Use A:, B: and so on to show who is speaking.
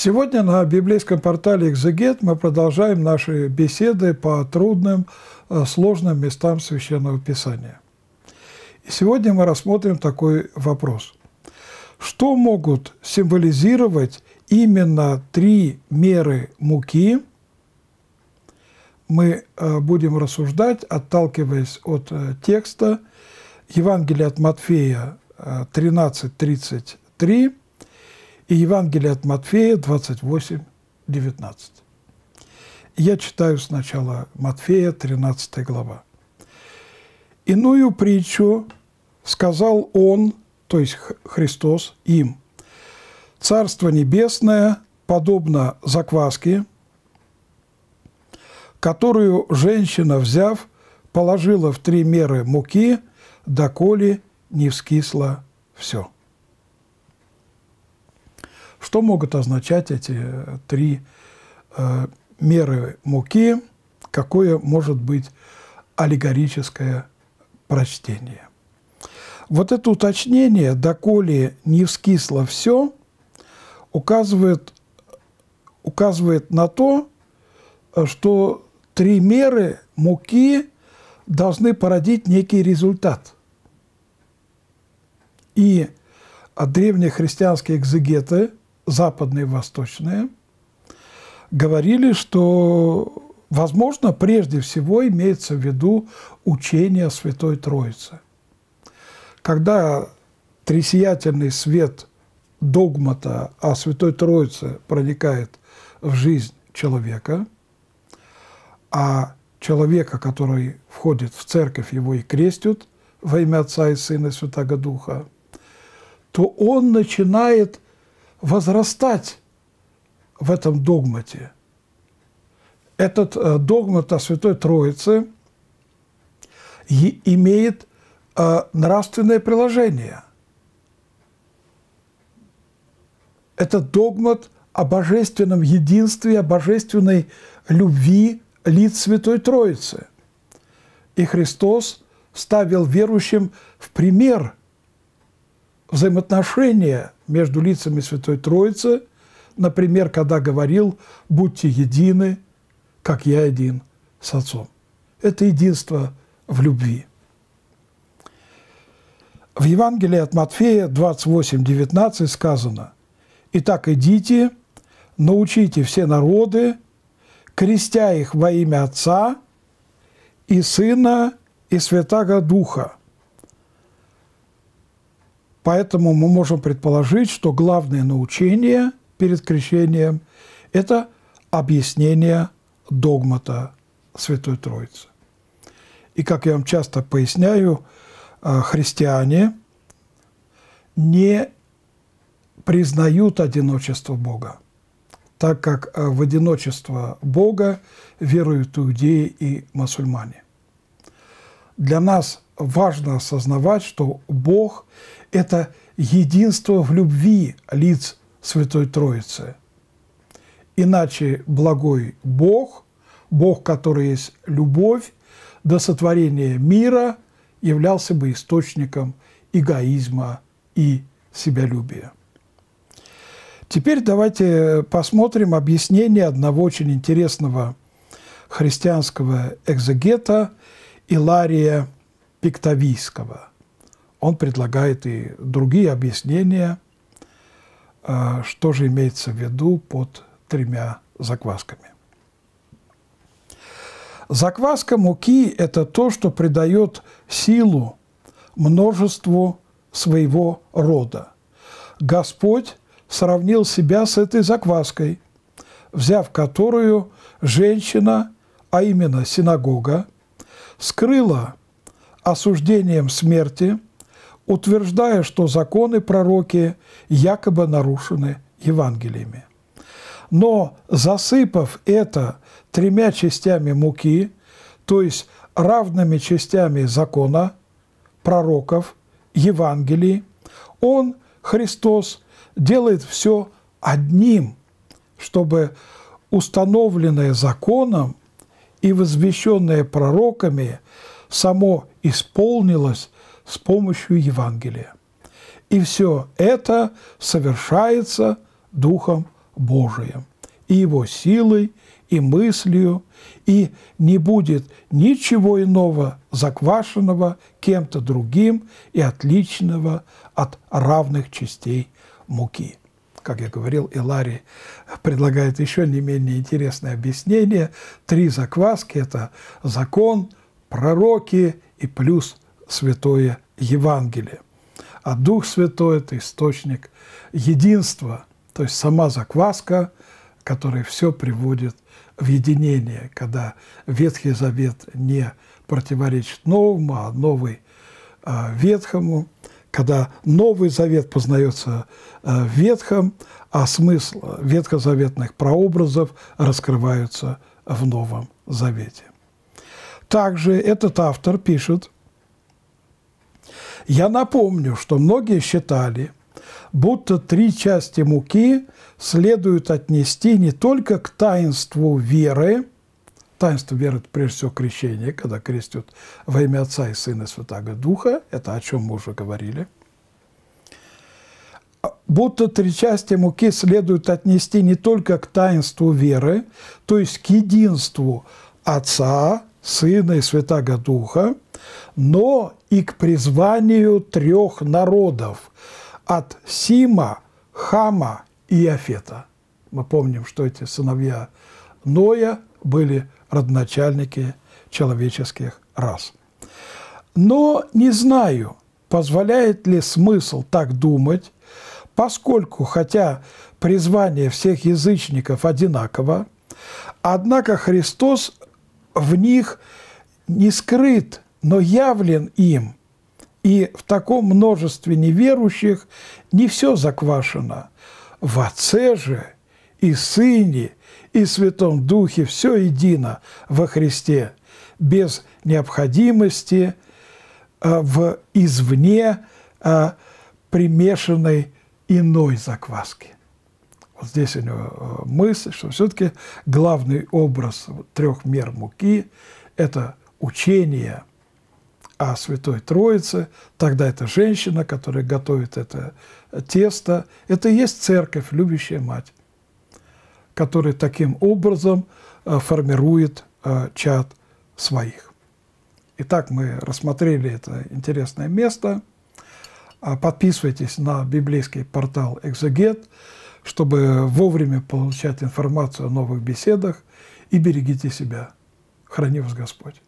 A: Сегодня на библейском портале «Экзегет» мы продолжаем наши беседы по трудным, э, сложным местам Священного Писания. И сегодня мы рассмотрим такой вопрос. Что могут символизировать именно три меры муки? Мы э, будем рассуждать, отталкиваясь от э, текста Евангелия от Матфея 13.33 – и Евангелие от Матфея 28, 19. Я читаю сначала Матфея, 13 глава. «Иную притчу сказал Он, то есть Христос, им, «Царство небесное подобно закваске, которую женщина, взяв, положила в три меры муки, доколе не вскисло все». Что могут означать эти э, три э, меры муки, какое может быть аллегорическое прочтение. Вот это уточнение, доколе не вскисло все, указывает, указывает на то, что три меры муки должны породить некий результат. И древнехристианские экзегеты – западные и восточные, говорили, что, возможно, прежде всего имеется в виду учение Святой Троицы. Когда тресиятельный свет догмата о Святой Троице проникает в жизнь человека, а человека, который входит в церковь, его и крестят во имя Отца и Сына и Святаго Духа, то он начинает – возрастать в этом догмате. Этот э, догмат о Святой Троице имеет э, нравственное приложение. Это догмат о божественном единстве, о божественной любви лиц Святой Троицы. И Христос ставил верующим в пример взаимоотношения между лицами Святой Троицы, например, когда говорил «будьте едины, как я един с Отцом». Это единство в любви. В Евангелии от Матфея 28:19 сказано «Итак, идите, научите все народы, крестя их во имя Отца и Сына и Святаго Духа, Поэтому мы можем предположить, что главное научение перед крещением – это объяснение догмата Святой Троицы. И, как я вам часто поясняю, э, христиане не признают одиночество Бога, так как э, в одиночество Бога веруют иудеи и мусульмане. Для нас важно осознавать, что Бог –– это единство в любви лиц Святой Троицы. Иначе благой Бог, Бог, который есть любовь, до сотворения мира являлся бы источником эгоизма и себялюбия. Теперь давайте посмотрим объяснение одного очень интересного христианского экзегета Илария Пиктовийского – он предлагает и другие объяснения, а, что же имеется в виду под тремя заквасками. Закваска муки – это то, что придает силу множеству своего рода. Господь сравнил себя с этой закваской, взяв которую женщина, а именно синагога, скрыла осуждением смерти – утверждая, что законы пророки якобы нарушены Евангелиями. Но засыпав это тремя частями муки, то есть равными частями закона, пророков, Евангелий, он, Христос, делает все одним, чтобы установленное законом и возвещенное пророками само исполнилось с помощью Евангелия. И все это совершается Духом Божиим, и Его силой, и мыслью, и не будет ничего иного заквашенного кем-то другим и отличного от равных частей муки. Как я говорил, Илари предлагает еще не менее интересное объяснение. Три закваски – это закон, пророки и плюс – Святое Евангелие. А Дух Святой – это источник единства, то есть сама закваска, которая все приводит в единение, когда Ветхий Завет не противоречит новому, а новый а, Ветхому, когда Новый Завет познается а, Ветхом, а смысл ветхозаветных прообразов раскрываются в Новом Завете. Также этот автор пишет – я напомню, что многие считали, будто три части муки следует отнести не только к таинству веры, таинство веры – это прежде всего крещение, когда крестят во имя Отца и Сына и Святаго Духа, это о чем мы уже говорили, будто три части муки следует отнести не только к таинству веры, то есть к единству Отца, Сына и Святаго Духа, но и к призванию трех народов от Сима, Хама и Афета. Мы помним, что эти сыновья Ноя были родначальники человеческих рас. Но не знаю, позволяет ли смысл так думать, поскольку, хотя призвание всех язычников одинаково, однако Христос в них не скрыт, но явлен им. И в таком множестве неверующих не все заквашено. В Отце же и Сыне и Святом Духе все едино во Христе, без необходимости а, в извне а, примешанной иной закваски. Вот здесь у него э, мысль, что все-таки главный образ трех мер муки – это учение о Святой Троице, тогда это женщина, которая готовит это э, тесто, это и есть церковь, любящая мать, которая таким образом э, формирует чад своих. Итак, мы рассмотрели это интересное место. А подписывайтесь на библейский портал «Экзегет» чтобы вовремя получать информацию о новых беседах и берегите себя. Храни вас Господь.